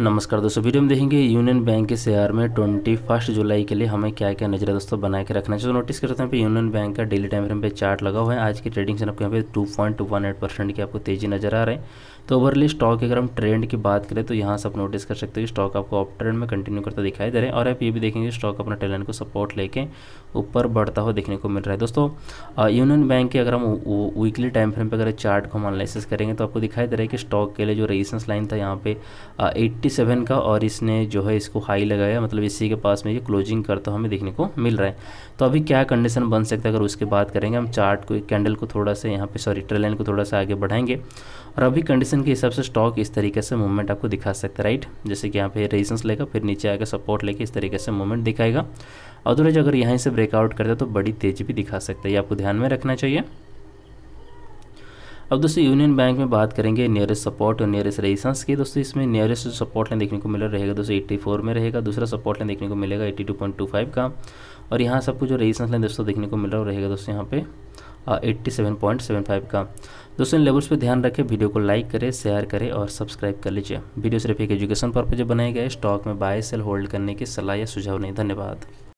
नमस्कार दोस्तों वीडियो में देखेंगे यूनियन बैंक के शेयर में ट्वेंटी फर्स्ट जुलाई के लिए हमें क्या क्या नजर दोस्तों बना के रखना चाहिए तो नोटिस करते हैं पे यूनियन बैंक का डेली टाइम फ्रेम पे चार्ट लगा हुआ है आज की ट्रेडिंग से आपको यहाँ पे two point one eight percent की आपको तेजी नजर आ रहे है तो ओवरली स्टॉक अगर हम ट्रेंड की बात करें तो यहाँ से आप नोटिस कर सकते हो कि स्टॉक आपको अप ट्रेंड में कंटिन्यू करता दिखाई दे रहे हैं और आप ये भी देखेंगे स्टॉक अपना टैलेंट को सपोर्ट लेके ऊपर बढ़ता हुआ देखने को मिल रहा है दोस्तों यूनियन बैंक के अगर हम वीकली टाइम फ्रेम पर अगर चार्ट को हम एनालिसिस करेंगे तो आपको दिखाई दे रहा है कि स्टॉक के लिए जो रेजिस्टेंस लाइन था यहाँ पे एट्टी सेवन का और इसने जो है इसको हाई लगाया मतलब इसी के पास में ये क्लोजिंग करता हुआ हमें देखने को मिल रहा है तो अभी क्या कंडीशन बन सकता है अगर उसके बात करेंगे हम चार्ट को कैंडल को थोड़ा सा यहाँ पे सॉरी ट्रेलाइन को थोड़ा सा आगे बढ़ाएंगे और अभी कंडीशन कंडीशन के हिसाब से स्टॉक इस तरीके से मूवमेंट आपको दिखा सकता है राइट जैसे कि यहाँ पे रेजिस्टेंस लेगा फिर नीचे आएगा सपोर्ट लेके इस तरीके से मूवमेंट दिखाएगा अदरवाइज अगर यहाँ से ब्रेकआउट करता है तो बड़ी तेजी भी दिखा सकता है ये आपको ध्यान में रखना चाहिए अब दोस्तों यूनियन बैंक में बात करेंगे नियरेस्ट सपोर्ट और नियरेस्ट रेजिस्टेंस की दोस्तों इसमें नियरेस्ट सपोर्ट लाइन देखने को मिला रहेगा दोस्तों 84 में रहेगा दूसरा सपोर्ट लाइन देखने को मिलेगा 82.25 का और यहाँ सबको जो रेजिस्टेंस लाइन दोस्तों देखने को मिल रहा रहेगा दोस्तों यहाँ पे eighty seven point seven five का दोस्तों इन लेवल्स पर ध्यान रखें वीडियो को लाइक करें शेयर करें और सब्सक्राइब कर लीजिए वीडियो सिर्फ एक एजुकेशन पर्पज बनाए गए स्टॉक में बाय सेल होल्ड करने की सलाह या सुझाव नहीं धन्यवाद